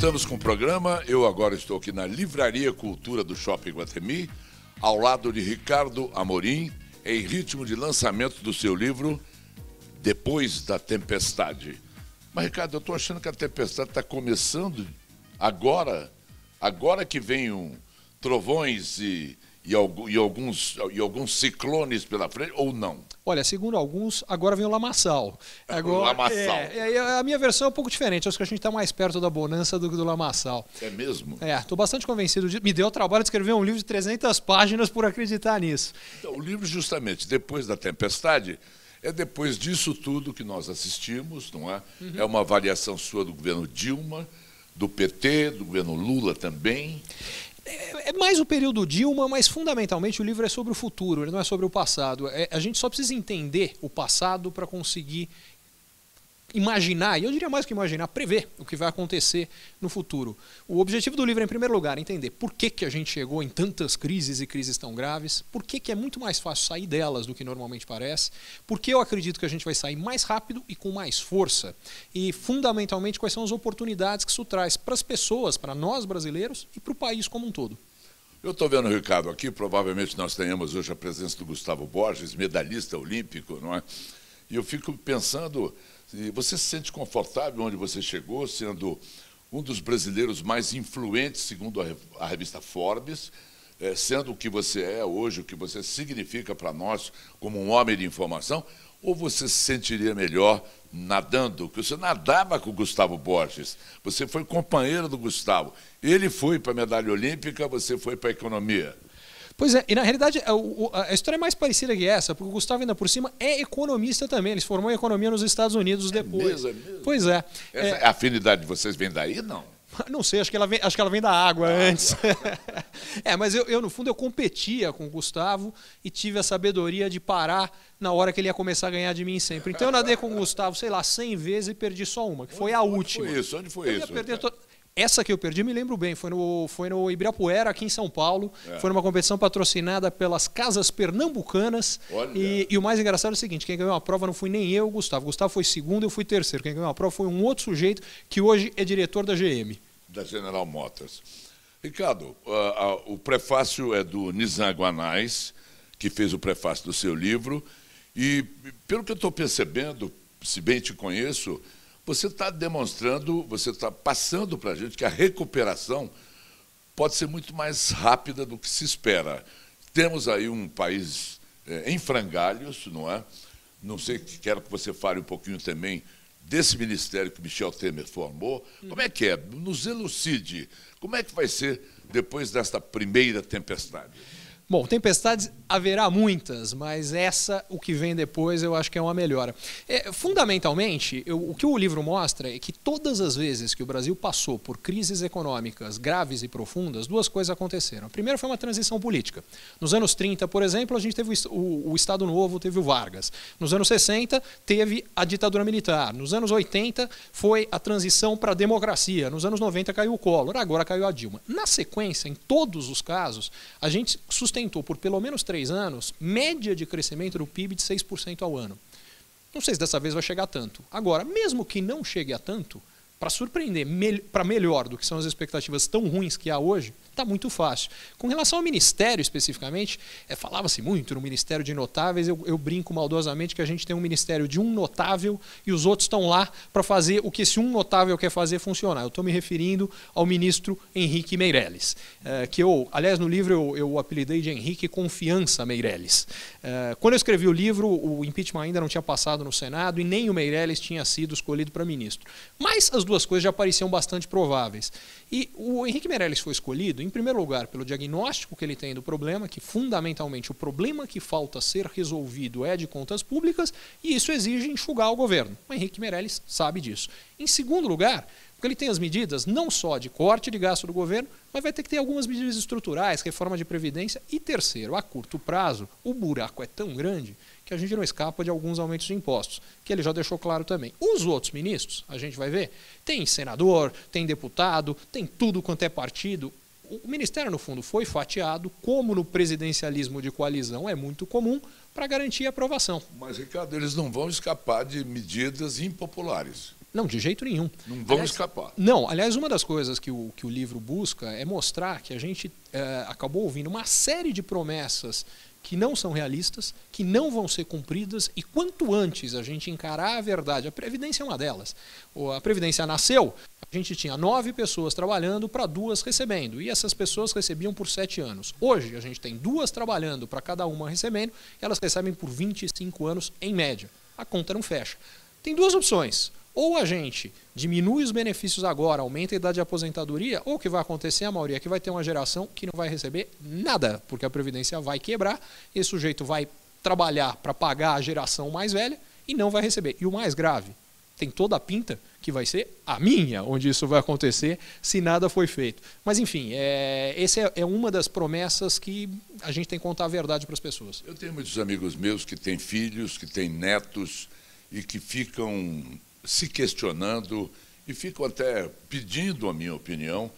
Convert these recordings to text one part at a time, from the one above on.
Voltamos com o programa. Eu agora estou aqui na Livraria Cultura do Shopping Guatemi, ao lado de Ricardo Amorim, em ritmo de lançamento do seu livro Depois da Tempestade. Mas, Ricardo, eu estou achando que a tempestade está começando agora. Agora que vem um trovões e e, alguns, e alguns ciclones pela frente ou não? Olha, segundo alguns, agora vem o lamaçal. Agora, o lamaçal. É, é, é, a minha versão é um pouco diferente. Acho que a gente está mais perto da bonança do que do lamaçal. É mesmo? É, estou bastante convencido. De, me deu o trabalho de escrever um livro de 300 páginas por acreditar nisso. Então, o livro, justamente, depois da tempestade, é depois disso tudo que nós assistimos, não é? Uhum. É uma avaliação sua do governo Dilma, do PT, do governo Lula também é mais o período Dilma, mas fundamentalmente o livro é sobre o futuro, ele não é sobre o passado. É, a gente só precisa entender o passado para conseguir imaginar, e eu diria mais que imaginar, prever o que vai acontecer no futuro. O objetivo do livro é, em primeiro lugar, entender por que, que a gente chegou em tantas crises e crises tão graves, por que, que é muito mais fácil sair delas do que normalmente parece, por que eu acredito que a gente vai sair mais rápido e com mais força, e, fundamentalmente, quais são as oportunidades que isso traz para as pessoas, para nós brasileiros e para o país como um todo. Eu estou vendo o Ricardo aqui, provavelmente nós tenhamos hoje a presença do Gustavo Borges, medalhista olímpico, não é? E eu fico pensando, você se sente confortável onde você chegou, sendo um dos brasileiros mais influentes, segundo a revista Forbes, eh, sendo o que você é hoje, o que você significa para nós como um homem de informação, ou você se sentiria melhor nadando? Porque você nadava com o Gustavo Borges, você foi companheiro do Gustavo. Ele foi para a medalha olímpica, você foi para a economia. Pois é, e na realidade é, a história é mais parecida que essa, porque o Gustavo, ainda por cima, é economista também. Eles formou economia nos Estados Unidos é depois. mesmo, é mesmo. Pois é. Essa é... é afinidade de vocês vem daí, não? Não sei, acho que ela vem, acho que ela vem da água antes. é, mas eu, eu, no fundo, eu competia com o Gustavo e tive a sabedoria de parar na hora que ele ia começar a ganhar de mim sempre. Então eu nadei com o Gustavo, sei lá, 100 vezes e perdi só uma, que foi a última. Onde foi isso? Onde foi eu isso? Ia perder essa que eu perdi, me lembro bem, foi no, foi no Ibirapuera, aqui em São Paulo. É. Foi numa competição patrocinada pelas Casas Pernambucanas. E, e, o mais engraçado é o seguinte: quem ganhou a prova não fui nem eu, Gustavo. Gustavo foi segundo, eu fui terceiro. Quem ganhou a prova foi um outro sujeito que hoje é diretor da GM. Da General Motors. Ricardo, uh, uh, o prefácio é do Nizam Guanais, que fez o prefácio do seu livro. E, pelo que eu estou percebendo, se bem te conheço, você está demonstrando, você está passando para a gente que a recuperação pode ser muito mais rápida do que se espera. Temos aí um país é, em frangalhos, não é? Não sei, quero que você fale um pouquinho também desse ministério que Michel Temer formou. Como é que é? Nos elucide. Como é que vai ser depois desta primeira tempestade? Bom, tempestades haverá muitas, mas essa, o que vem depois, eu acho que é uma melhora. É, fundamentalmente, eu, o que o livro mostra é que todas as vezes que o Brasil passou por crises econômicas graves e profundas, duas coisas aconteceram. A primeira foi uma transição política. Nos anos 30, por exemplo, a gente teve o, o, o Estado Novo, teve o Vargas. Nos anos 60, teve a ditadura militar. Nos anos 80, foi a transição para a democracia. Nos anos 90, caiu o Collor. Agora caiu a Dilma. Na sequência, em todos os casos, a gente sustentou sustentou por pelo menos três anos média de crescimento do PIB de 6% ao ano. Não sei se dessa vez vai chegar a tanto. Agora, mesmo que não chegue a tanto, para surpreender, mel para melhor do que são as expectativas tão ruins que há hoje, está muito fácil. Com relação ao ministério especificamente, é, falava-se muito no ministério de notáveis, eu, eu, brinco maldosamente que a gente tem um ministério de um notável e os outros estão lá para fazer o que esse um notável quer fazer funcionar. Eu estou me referindo ao ministro Henrique Meirelles, é, que eu, aliás, no livro eu, eu apelidei de Henrique Confiança Meirelles. É, quando eu escrevi o livro, o impeachment ainda não tinha passado no Senado e nem o Meirelles tinha sido escolhido para ministro. Mas as duas coisas já pareciam bastante prováveis. E o Henrique Meirelles foi escolhido, em primeiro lugar, pelo diagnóstico que ele tem do problema, que fundamentalmente o problema que falta ser resolvido é de contas públicas, e isso exige enxugar o governo. O Henrique Meirelles sabe disso. Em segundo lugar, porque ele tem as medidas não só de corte de gasto do governo, mas vai ter que ter algumas medidas estruturais, reforma de previdência. E terceiro, a curto prazo, o buraco é tão grande que a gente não escapa de alguns aumentos de impostos, que ele já deixou claro também. Os outros ministros, a gente vai ver, tem senador, tem deputado, tem tudo quanto é partido. O ministério, no fundo, foi fatiado, como no presidencialismo de coalizão é muito comum, para garantir a aprovação. Mas, Ricardo, eles não vão escapar de medidas impopulares. Não, de jeito nenhum. Não vão aliás, escapar. Não, aliás, uma das coisas que o, que o livro busca é mostrar que a gente é, acabou ouvindo uma série de promessas que não são realistas, que não vão ser cumpridas, e quanto antes a gente encarar a verdade, a Previdência é uma delas. A Previdência nasceu, a gente tinha nove pessoas trabalhando para duas recebendo, e essas pessoas recebiam por sete anos. Hoje a gente tem duas trabalhando para cada uma recebendo, elas recebem por 25 anos em média. A conta não fecha. Tem duas opções ou a gente diminui os benefícios agora, aumenta a idade de aposentadoria, ou o que vai acontecer, a maioria, que vai ter uma geração que não vai receber nada, porque a Previdência vai quebrar, esse sujeito vai trabalhar para pagar a geração mais velha e não vai receber. E o mais grave, tem toda a pinta que vai ser a minha, onde isso vai acontecer se nada foi feito. Mas, enfim, é, essa é, é uma das promessas que a gente tem que contar a verdade para as pessoas. Eu tenho muitos amigos meus que têm filhos, que têm netos e que ficam se questionando e ficam até pedindo a minha opinião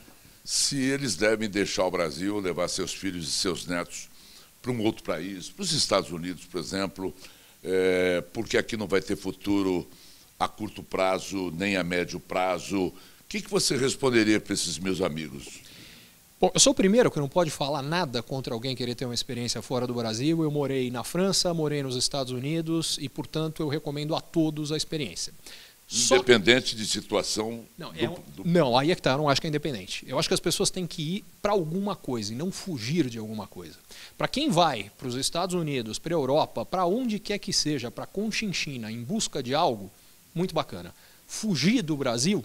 se eles devem deixar o Brasil, levar seus filhos e seus netos para um outro país, para os Estados Unidos, por exemplo, é, porque aqui não vai ter futuro a curto prazo, nem a médio prazo. O que, que você responderia para esses meus amigos? Bom, eu sou o primeiro que não pode falar nada contra alguém querer ter uma experiência fora do Brasil. Eu morei na França, morei nos Estados Unidos e, portanto, eu recomendo a todos a experiência. Independente que... de situação. Não, é um... do... não, aí é que está, eu não acho que é independente. Eu acho que as pessoas têm que ir para alguma coisa e não fugir de alguma coisa. Para quem vai para os Estados Unidos, para a Europa, para onde quer que seja, para a Conchinchina, em busca de algo, muito bacana. Fugir do Brasil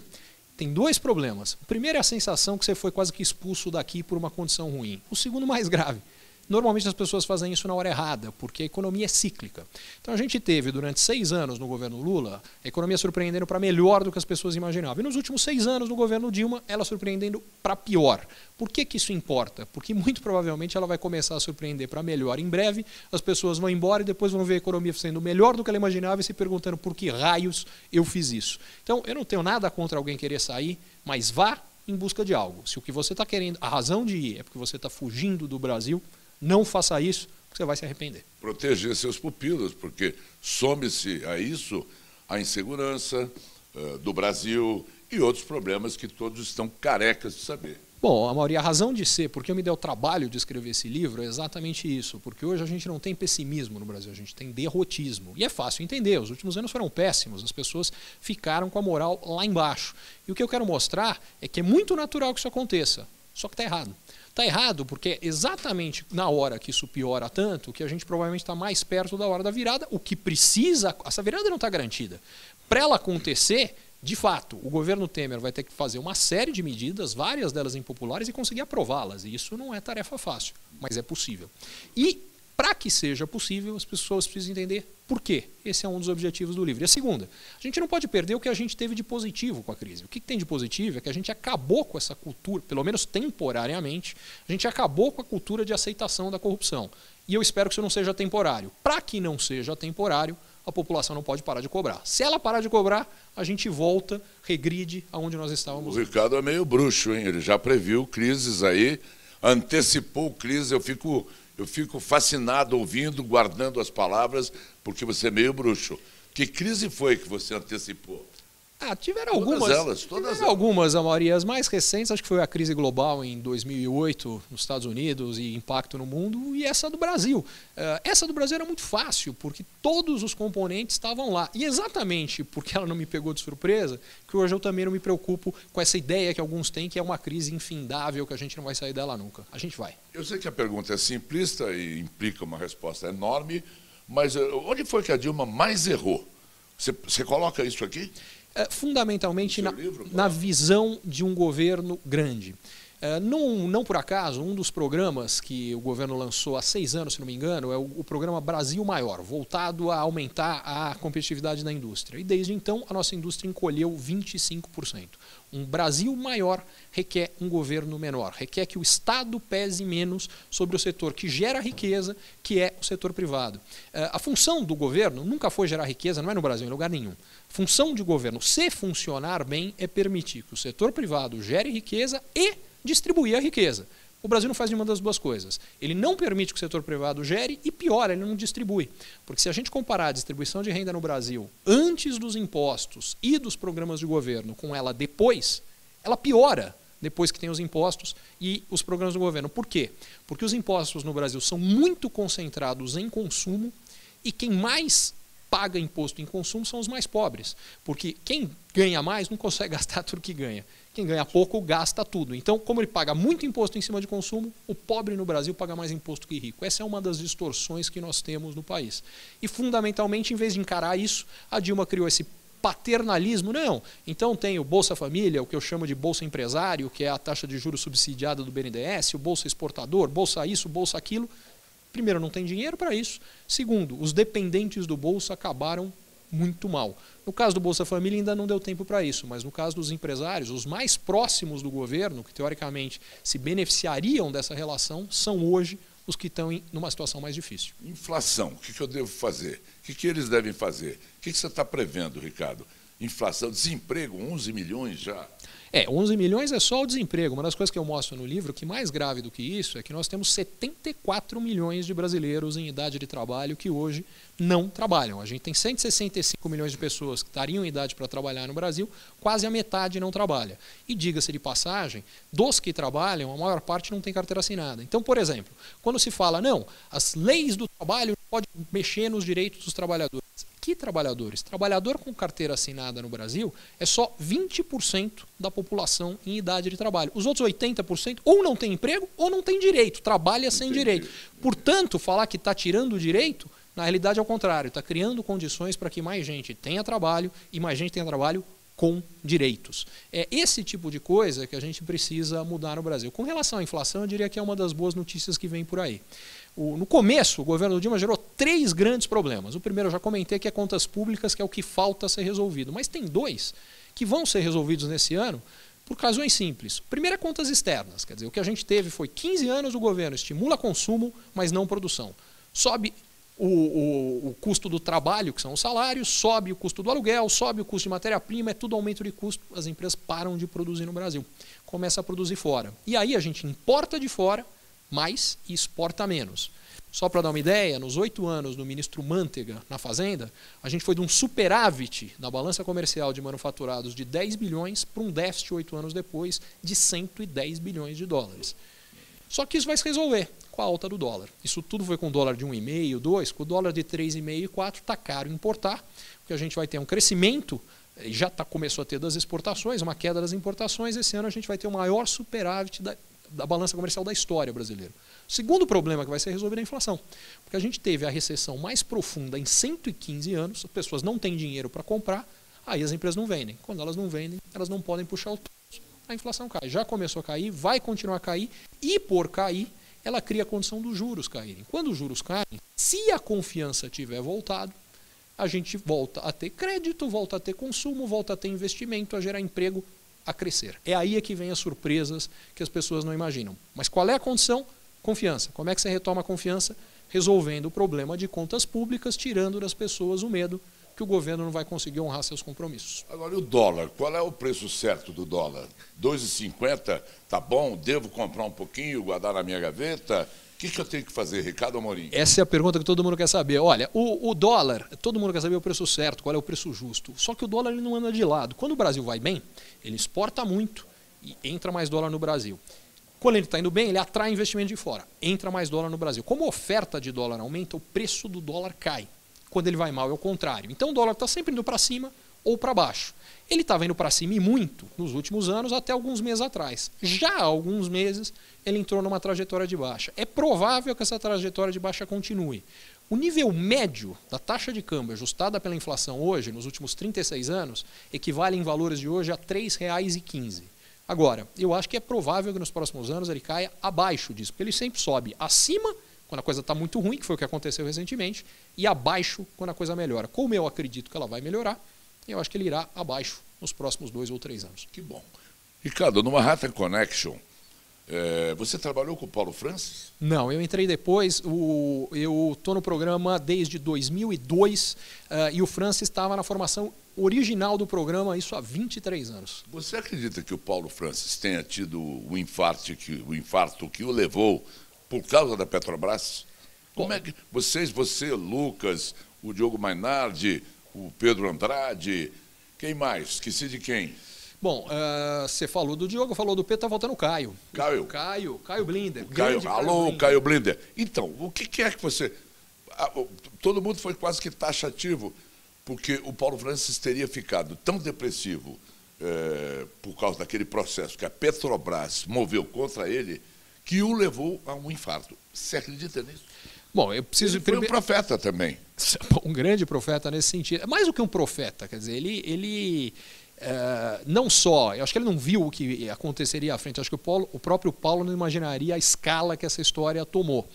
tem dois problemas. O primeiro é a sensação que você foi quase que expulso daqui por uma condição ruim. O segundo, mais grave, Normalmente as pessoas fazem isso na hora errada, porque a economia é cíclica. Então a gente teve durante seis anos no governo Lula a economia surpreendendo para melhor do que as pessoas imaginavam. E nos últimos seis anos no governo Dilma, ela surpreendendo para pior. Por que, que isso importa? Porque muito provavelmente ela vai começar a surpreender para melhor em breve, as pessoas vão embora e depois vão ver a economia sendo melhor do que ela imaginava e se perguntando por que raios eu fiz isso. Então eu não tenho nada contra alguém querer sair, mas vá em busca de algo. Se o que você está querendo, a razão de ir é porque você está fugindo do Brasil, não faça isso, porque você vai se arrepender. Proteger seus pupilos, porque some-se a isso a insegurança uh, do Brasil e outros problemas que todos estão carecas de saber. Bom, Amaury, a razão de ser, porque eu me dei o trabalho de escrever esse livro, é exatamente isso. Porque hoje a gente não tem pessimismo no Brasil, a gente tem derrotismo. E é fácil entender, os últimos anos foram péssimos, as pessoas ficaram com a moral lá embaixo. E o que eu quero mostrar é que é muito natural que isso aconteça, só que está errado. Está errado, porque é exatamente na hora que isso piora tanto, que a gente provavelmente está mais perto da hora da virada, o que precisa. Essa virada não está garantida. Para ela acontecer, de fato, o governo Temer vai ter que fazer uma série de medidas, várias delas impopulares, e conseguir aprová-las. E isso não é tarefa fácil, mas é possível. E para que seja possível, as pessoas precisam entender por quê. Esse é um dos objetivos do livro. E a segunda, a gente não pode perder o que a gente teve de positivo com a crise. O que tem de positivo é que a gente acabou com essa cultura, pelo menos temporariamente, a gente acabou com a cultura de aceitação da corrupção. E eu espero que isso não seja temporário. Para que não seja temporário, a população não pode parar de cobrar. Se ela parar de cobrar, a gente volta, regride aonde nós estávamos. O Ricardo é meio bruxo, hein? Ele já previu crises aí, antecipou crise. Eu fico eu fico fascinado ouvindo, guardando as palavras, porque você é meio bruxo. Que crise foi que você antecipou? Ah, tiveram todas algumas. Elas, todas tiveram elas. algumas, a maioria. As mais recentes, acho que foi a crise global em 2008 nos Estados Unidos e impacto no mundo, e essa do Brasil. Eh, essa do Brasil era muito fácil, porque todos os componentes estavam lá. E exatamente porque ela não me pegou de surpresa, que hoje eu também não me preocupo com essa ideia que alguns têm, que é uma crise infindável, que a gente não vai sair dela nunca. A gente vai. Eu sei que a pergunta é simplista e implica uma resposta enorme, mas eh, onde foi que a Dilma mais errou? você coloca isso aqui? Eh, fundamentalmente é na, na visão de um governo grande. É, não, não por acaso, um dos programas que o governo lançou há seis anos, se não me engano, é o, o, programa Brasil Maior, voltado a aumentar a competitividade da indústria. E desde então, a nossa indústria encolheu 25%. Um Brasil maior requer um governo menor, requer que o Estado pese menos sobre o setor que gera riqueza, que é o setor privado. É, a função do governo nunca foi gerar riqueza, não é no Brasil, em lugar nenhum. Função de governo, se funcionar bem, é permitir que o setor privado gere riqueza e distribuir a riqueza. O Brasil não faz nenhuma das duas coisas. Ele não permite que o setor privado gere e, pior, ele não distribui. Porque se a gente comparar a distribuição de renda no Brasil antes dos impostos e dos programas de governo com ela depois, ela piora depois que tem os impostos e os programas do governo. Por quê? Porque os impostos no Brasil são muito concentrados em consumo e quem mais paga imposto em consumo são os mais pobres. Porque quem ganha mais não consegue gastar tudo que ganha. Quem ganha pouco gasta tudo. Então, como ele paga muito imposto em cima de consumo, o pobre no Brasil paga mais imposto que rico. Essa é uma das distorções que nós temos no país. E, fundamentalmente, em vez de encarar isso, a Dilma criou esse paternalismo, não. Então tem o Bolsa Família, o que eu chamo de Bolsa Empresário, que é a taxa de juros subsidiada do BNDES, o Bolsa Exportador, Bolsa isso, Bolsa aquilo. Primeiro, não tem dinheiro para isso. Segundo, os dependentes do Bolsa acabaram muito mal. No caso do Bolsa Família ainda não deu tempo para isso, mas no caso dos empresários, os mais próximos do governo, que teoricamente se beneficiariam dessa relação, são hoje os que estão em uma situação mais difícil. Inflação, o que, eu devo fazer? O que, eles devem fazer? O que você está prevendo, Ricardo? Inflação, desemprego, 11 milhões já. É, 11 milhões é só o desemprego. Uma das coisas que eu mostro no livro, que mais grave do que isso, é que nós temos 74 milhões de brasileiros em idade de trabalho que hoje não trabalham. A gente tem 165 milhões de pessoas que estariam em idade para trabalhar no Brasil, quase a metade não trabalha. E diga-se de passagem, dos que trabalham, a maior parte não tem carteira assinada. Então, por exemplo, quando se fala, não, as leis do trabalho podem mexer nos direitos dos trabalhadores que trabalhadores? Trabalhador com carteira assinada no Brasil é só 20% da população em idade de trabalho. Os outros 80% ou não tem emprego ou não tem direito, trabalha sem direito. Portanto, falar que está tirando o direito, na realidade é o contrário, está criando condições para que mais gente tenha trabalho e mais gente tenha trabalho com direitos. É esse tipo de coisa que a gente precisa mudar no Brasil. Com relação à inflação, eu diria que é uma das boas notícias que vem por aí o, no começo, o governo do Dilma gerou três grandes problemas. O primeiro eu já comentei, que é contas públicas, que é o que falta ser resolvido. Mas tem dois que vão ser resolvidos nesse ano por razões simples. Primeiro é contas externas. Quer dizer, o que a gente teve foi 15 anos o governo estimula consumo, mas não produção. Sobe o, o, o, custo do trabalho, que são os salários, sobe o custo do aluguel, sobe o custo de matéria-prima, é tudo aumento de custo, as empresas param de produzir no Brasil, começa a produzir fora. E aí a gente importa de fora mais e exporta menos. Só para dar uma ideia, nos oito anos do ministro Mantega na Fazenda, a gente foi de um superávit na balança comercial de manufaturados de 10 bilhões para um déficit oito anos depois de 110 bilhões de dólares. Só que isso vai se resolver com a alta do dólar. Isso tudo foi com o dólar de 1,5, 2, com o dólar de 3,5 e 4 está caro importar, porque a gente vai ter um crescimento, já tá, começou a ter das exportações, uma queda das importações, esse ano a gente vai ter o maior superávit da da balança comercial da história brasileira. O segundo problema que vai ser resolvido é a inflação. Porque a gente teve a recessão mais profunda em 115 anos, as pessoas não têm dinheiro para comprar, aí as empresas não vendem. Quando elas não vendem, elas não podem puxar o preço, a inflação cai. Já começou a cair, vai continuar a cair, e por cair, ela cria a condição dos juros caírem. Quando os juros caem, se a confiança tiver voltado, a gente volta a ter crédito, volta a ter consumo, volta a ter investimento, a gerar emprego, a crescer. É aí é que vem as surpresas que as pessoas não imaginam. Mas qual é a condição? Confiança. Como é que você retoma a confiança? Resolvendo o problema de contas públicas, tirando das pessoas o medo que o governo não vai conseguir honrar seus compromissos. Agora, e o dólar? Qual é o preço certo do dólar? 2,50? Tá bom? Devo comprar um pouquinho, guardar na minha gaveta? que, que eu tenho que fazer, Ricardo Amorim? Essa é a pergunta que todo mundo quer saber. Olha, o, o, dólar, todo mundo quer saber o preço certo, qual é o preço justo. Só que o dólar ele não anda de lado. Quando o Brasil vai bem, ele exporta muito e entra mais dólar no Brasil. Quando ele está indo bem, ele atrai investimento de fora, entra mais dólar no Brasil. Como a oferta de dólar aumenta, o preço do dólar cai. Quando ele vai mal, é o contrário. Então o dólar está sempre indo para cima, ou para baixo. Ele estava indo para cima e muito nos últimos anos, até alguns meses atrás. Já há alguns meses, ele entrou numa trajetória de baixa. É provável que essa trajetória de baixa continue. O nível médio da taxa de câmbio ajustada pela inflação hoje, nos últimos 36 anos, equivale em valores de hoje a R$ 3,15. Agora, eu acho que é provável que nos próximos anos ele caia abaixo disso, porque ele sempre sobe acima quando a coisa está muito ruim, que foi o que aconteceu recentemente, e abaixo quando a coisa melhora. Como eu acredito que ela vai melhorar, e eu acho que ele irá abaixo nos próximos dois ou três anos. Que bom. Ricardo, no Manhattan Connection, é, você trabalhou com o Paulo Francis? Não, eu entrei depois. O, eu estou no programa desde 2002 uh, eh, e o Francis estava na formação original do programa, isso há 23 anos. Você acredita que o Paulo Francis tenha tido o infarto que o, infarto que o levou por causa da Petrobras? Como é que vocês, você, Lucas, o Diogo Mainardi, o Pedro Andrade. Quem mais? Esqueci de quem? Bom, uh, você falou do Diogo, falou do Pedro, tá voltando o Caio. Caio. Caio, Caio Blinder. Caio, Caio alô, Blinder. Caio Blinder. Então, o que, que é que você. Ah, todo mundo foi quase que taxativo, porque o Paulo Francis teria ficado tão depressivo é, por causa daquele processo que a Petrobras moveu contra ele, que o levou a um infarto. Você acredita nisso? Bom, eu preciso. Ele foi primeiro... um profeta também. Um grande profeta nesse sentido. É mais do que um profeta, quer dizer, ele. ele uh, não só, eu acho que ele não viu o que aconteceria à frente, acho que o, Paulo, o próprio Paulo não imaginaria a escala que essa história tomou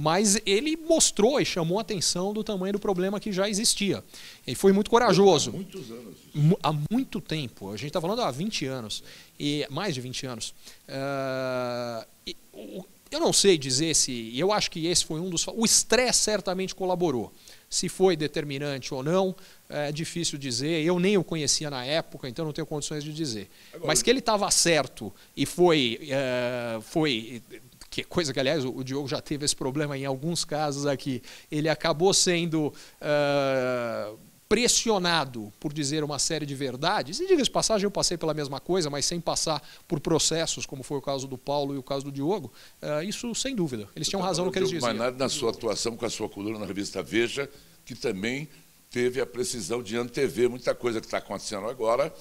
mas ele mostrou e chamou a atenção do tamanho do problema que já existia. Ele foi muito corajoso. Há muitos anos. Há muito tempo. A gente está falando há 20 anos, e mais de 20 anos. Uh, e, o, eu não sei dizer se. Eu acho que esse foi um dos. O estresse certamente colaborou. Se foi determinante ou não, é difícil dizer. Eu nem o conhecia na época, então não tenho condições de dizer. Agora, Mas que ele estava certo e foi. É, foi que coisa que, aliás, o Diogo já teve esse problema em alguns casos aqui. Ele acabou sendo. É, pressionado por dizer uma série de verdades, e diga de passagem, eu passei pela mesma coisa, mas sem passar por processos, como foi o caso do Paulo e o caso do Diogo, eh, isso sem dúvida. Eles tinham tá razão no que eles diziam. Mas nada na sua atuação com a sua coluna na revista Veja, que também teve a precisão de antever muita coisa que está acontecendo agora.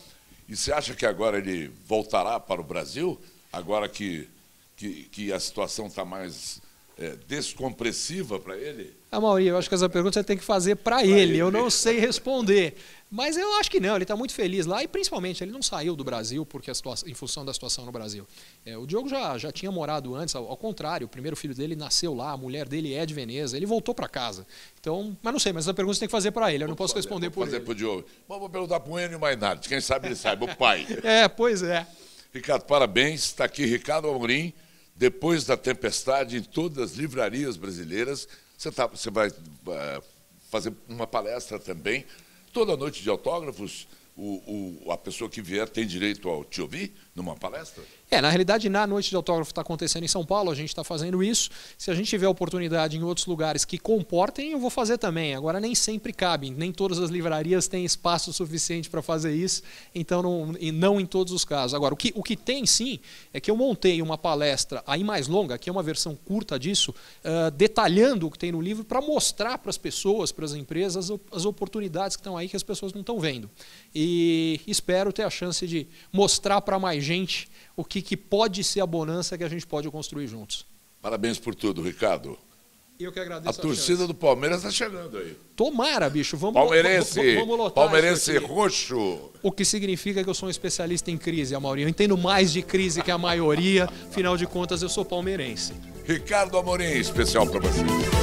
E você acha que agora ele voltará para o Brasil, agora que, que, que a situação está mais é, descompressiva para ele? A é, Maurício, eu acho que essa pergunta você tem que fazer para ele. Eu não sei responder. Mas eu acho que não, ele está muito feliz lá e principalmente ele não saiu do Brasil porque a situação, em função da situação no Brasil. É, o Diogo já, já tinha morado antes, ao, ao, contrário, o primeiro filho dele nasceu lá, a mulher dele é de Veneza, ele voltou para casa. Então, mas não sei, mas essa pergunta você tem que fazer para ele, eu não posso fazer, responder por fazer ele. Fazer para o Diogo. Mas vou perguntar para o Enio Mainardi, quem sabe ele sabe, o pai. é, pois é. Ricardo, parabéns, está aqui Ricardo Amorim, depois da tempestade em todas as livrarias brasileiras, você, tá, você vai uh, fazer uma palestra também, toda noite de autógrafos, o, o, a pessoa que vier tem direito ao te ouvir? Numa palestra? É, na realidade, na noite de autógrafo está acontecendo em São Paulo, a gente está fazendo isso. Se a gente tiver oportunidade em outros lugares que comportem, eu vou fazer também. Agora, nem sempre cabe, nem todas as livrarias têm espaço suficiente para fazer isso, então não, não em todos os casos. Agora, o que, o que tem sim é que eu montei uma palestra aí mais longa, que é uma versão curta disso, uh, detalhando o que tem no livro para mostrar para as pessoas, para as empresas, as oportunidades que estão aí que as pessoas não estão vendo. E espero ter a chance de mostrar para mais gente o que, que pode ser a bonança que a gente pode construir juntos. Parabéns por tudo, Ricardo. Eu que agradeço. A, a torcida chance. do Palmeiras está chegando aí. Tomara, bicho. Vamos, palmeirense, vamos, lotar palmeirense roxo. O que significa que eu sou um especialista em crise, Amaury. Eu entendo mais de crise que a maioria. Afinal de contas, eu sou palmeirense. Ricardo Amorim, especial para você.